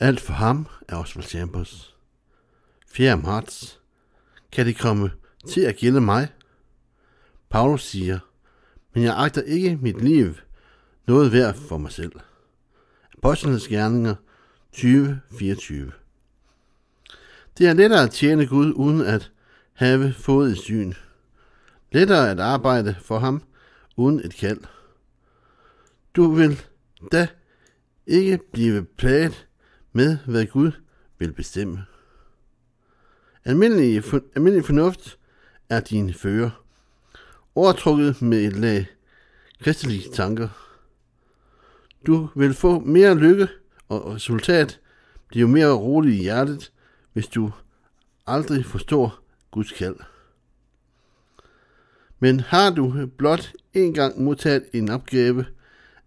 Alt for ham er Oswald Chambers. 4. marts. Kan det komme til at gælde mig? Paulus siger, men jeg agter ikke mit liv noget værd for mig selv. Apostlenes Gerninger 2024 Det er lettere at tjene Gud uden at have fået et syn. Lettere at arbejde for ham uden et kald. Du vil da ikke blive plaget med, hvad Gud vil bestemme. Almindelig, for, almindelig fornuft er din fører, overtrukket med et lag kristelige tanker. Du vil få mere lykke og resultat, bliver mere rolig i hjertet, hvis du aldrig forstår Guds kald. Men har du blot en gang modtaget en opgave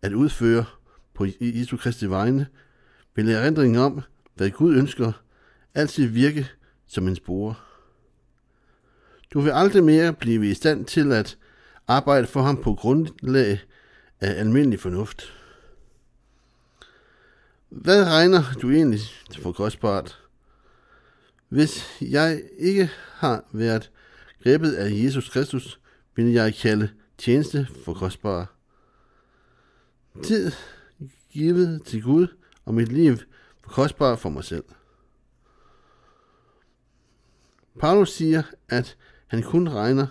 at udføre på Jesu Kristi vegne, vil erindringen om, hvad Gud ønsker, altid virke som en spore. Du vil aldrig mere blive i stand til at arbejde for ham på grundlag af almindelig fornuft. Hvad regner du egentlig for kostbart? Hvis jeg ikke har været grebet af Jesus Kristus, vil jeg kalde tjeneste for kostbare. Tid givet til Gud og mit liv for kostbart for mig selv. Paulus siger, at han kun regner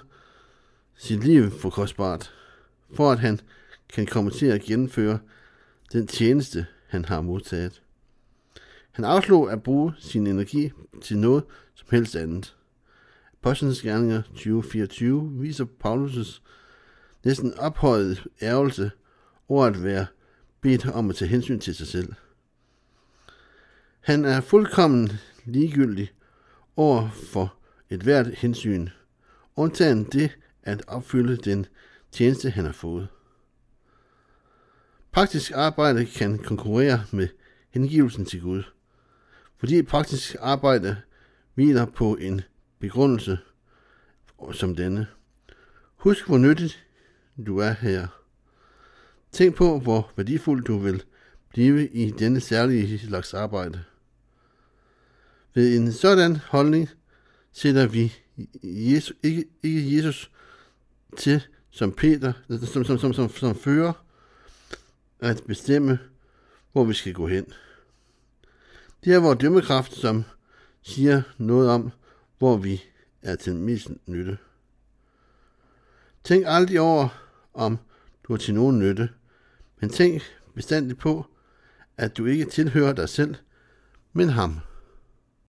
sit liv for kostbart, for at han kan komme til at gennemføre den tjeneste, han har modtaget. Han afslog at bruge sin energi til noget som helst andet. Apostlenes Gerninger 2024 viser Paulus' næsten ophøjet ærgelse over at være bedt om at tage hensyn til sig selv. Han er fuldkommen ligegyldig over for et hvert hensyn, undtagen det at opfylde den tjeneste, han har fået. Praktisk arbejde kan konkurrere med hengivelsen til Gud, fordi praktisk arbejde hviler på en begrundelse som denne. Husk, hvor nyttigt du er her. Tænk på, hvor værdifuld du vil blive i denne særlige slags arbejde. Ved en sådan holdning sætter vi Jesus, ikke, ikke Jesus til som Peter, som, som, som, som, som fører, at bestemme, hvor vi skal gå hen. Det er vores dømmekraft, som siger noget om, hvor vi er til mest nytte. Tænk aldrig over, om du er til nogen nytte, men tænk bestandigt på, at du ikke tilhører dig selv, men ham.